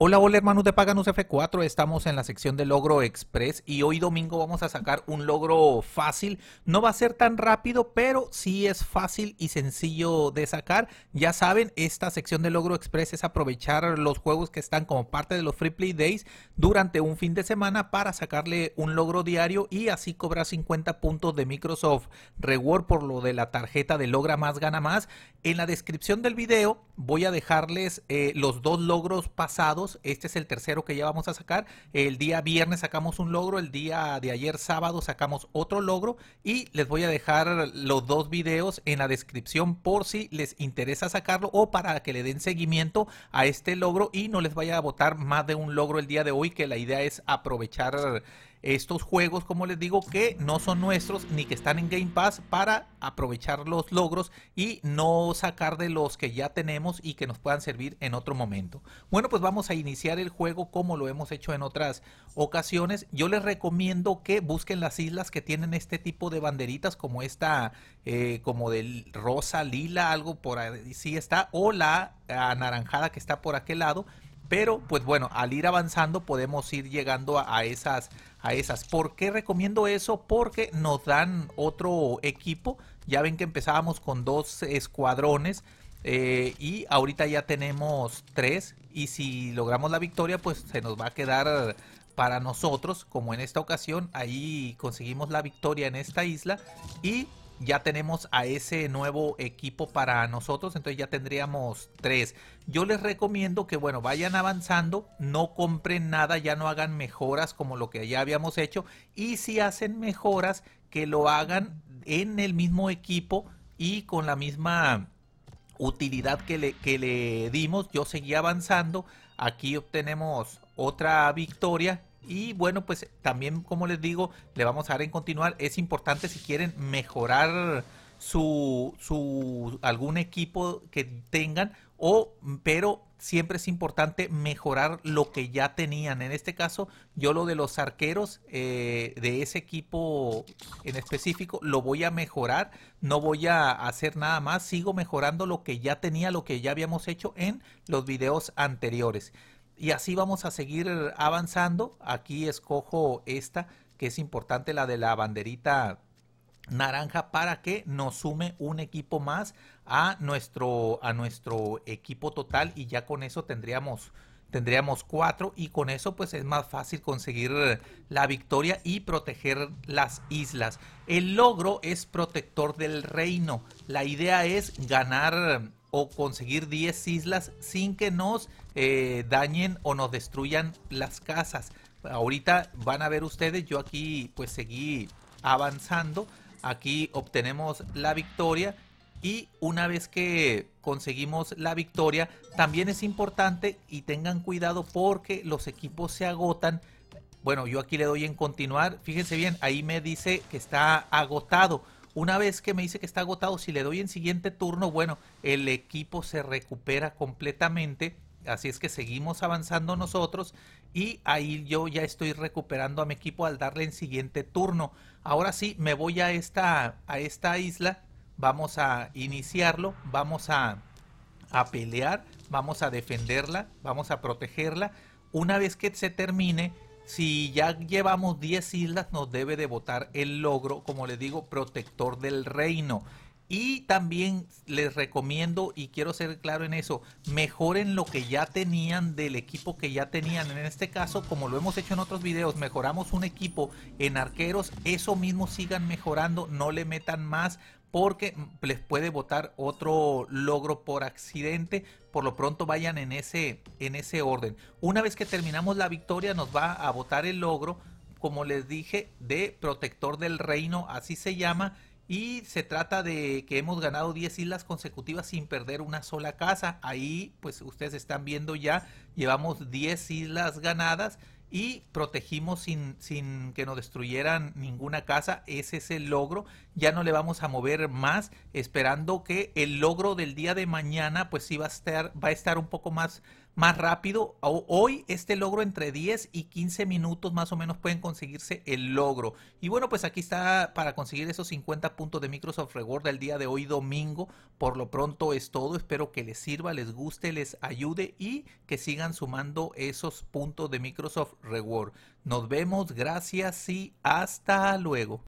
Hola, hola hermanos de Paganus F4, estamos en la sección de Logro Express y hoy domingo vamos a sacar un logro fácil. No va a ser tan rápido, pero sí es fácil y sencillo de sacar. Ya saben, esta sección de Logro Express es aprovechar los juegos que están como parte de los Free Play Days durante un fin de semana para sacarle un logro diario y así cobrar 50 puntos de Microsoft Reward por lo de la tarjeta de Logra Más Gana Más. En la descripción del video voy a dejarles eh, los dos logros pasados este es el tercero que ya vamos a sacar. El día viernes sacamos un logro, el día de ayer sábado sacamos otro logro y les voy a dejar los dos videos en la descripción por si les interesa sacarlo o para que le den seguimiento a este logro y no les vaya a botar más de un logro el día de hoy que la idea es aprovechar estos juegos, como les digo, que no son nuestros ni que están en Game Pass para aprovechar los logros y no sacar de los que ya tenemos y que nos puedan servir en otro momento. Bueno, pues vamos a iniciar el juego como lo hemos hecho en otras ocasiones. Yo les recomiendo que busquen las islas que tienen este tipo de banderitas como esta, eh, como del rosa, lila, algo por ahí sí está, o la anaranjada que está por aquel lado pero pues bueno, al ir avanzando podemos ir llegando a, esas, a esas. ¿Por qué recomiendo eso? Porque nos dan otro equipo. Ya ven que empezábamos con dos escuadrones eh, y ahorita ya tenemos tres. Y si logramos la victoria, pues se nos va a quedar para nosotros, como en esta ocasión, ahí conseguimos la victoria en esta isla y ya tenemos a ese nuevo equipo para nosotros, entonces ya tendríamos tres. Yo les recomiendo que, bueno, vayan avanzando, no compren nada, ya no hagan mejoras como lo que ya habíamos hecho, y si hacen mejoras, que lo hagan en el mismo equipo y con la misma utilidad que le, que le dimos. Yo seguí avanzando, aquí obtenemos otra victoria y bueno, pues también, como les digo, le vamos a dar en continuar. Es importante si quieren mejorar su, su algún equipo que tengan o pero siempre es importante mejorar lo que ya tenían en este caso yo lo de los arqueros eh, de ese equipo en específico lo voy a mejorar no voy a hacer nada más sigo mejorando lo que ya tenía lo que ya habíamos hecho en los videos anteriores y así vamos a seguir avanzando. Aquí escojo esta, que es importante, la de la banderita naranja para que nos sume un equipo más a nuestro, a nuestro equipo total y ya con eso tendríamos tendríamos cuatro y con eso pues es más fácil conseguir la victoria y proteger las islas. El logro es protector del reino. La idea es ganar o conseguir 10 islas sin que nos eh, dañen o nos destruyan las casas. Ahorita van a ver ustedes, yo aquí pues seguí avanzando, aquí obtenemos la victoria y una vez que conseguimos la victoria también es importante y tengan cuidado porque los equipos se agotan. Bueno, yo aquí le doy en continuar, fíjense bien, ahí me dice que está agotado una vez que me dice que está agotado, si le doy en siguiente turno, bueno, el equipo se recupera completamente. Así es que seguimos avanzando nosotros y ahí yo ya estoy recuperando a mi equipo al darle en siguiente turno. Ahora sí, me voy a esta, a esta isla, vamos a iniciarlo, vamos a, a pelear, vamos a defenderla, vamos a protegerla. Una vez que se termine, si ya llevamos 10 islas, nos debe de votar el logro, como les digo, protector del reino. Y también les recomiendo, y quiero ser claro en eso, mejoren lo que ya tenían del equipo que ya tenían. En este caso, como lo hemos hecho en otros videos, mejoramos un equipo en arqueros, eso mismo sigan mejorando, no le metan más porque les puede votar otro logro por accidente. Por lo pronto vayan en ese, en ese orden. Una vez que terminamos la victoria nos va a votar el logro, como les dije, de protector del reino, así se llama. Y se trata de que hemos ganado 10 islas consecutivas sin perder una sola casa. Ahí, pues ustedes están viendo ya, llevamos 10 islas ganadas y protegimos sin, sin que nos destruyeran ninguna casa. Ese es el logro. Ya no le vamos a mover más, esperando que el logro del día de mañana, pues sí va a estar, va a estar un poco más, más rápido. Hoy este logro entre 10 y 15 minutos más o menos pueden conseguirse el logro. Y bueno, pues aquí está para conseguir esos 50 puntos de Microsoft Reward del día de hoy domingo. Por lo pronto es todo. Espero que les sirva, les guste, les ayude y que sigan sumando esos puntos de Microsoft nos vemos, gracias y hasta luego.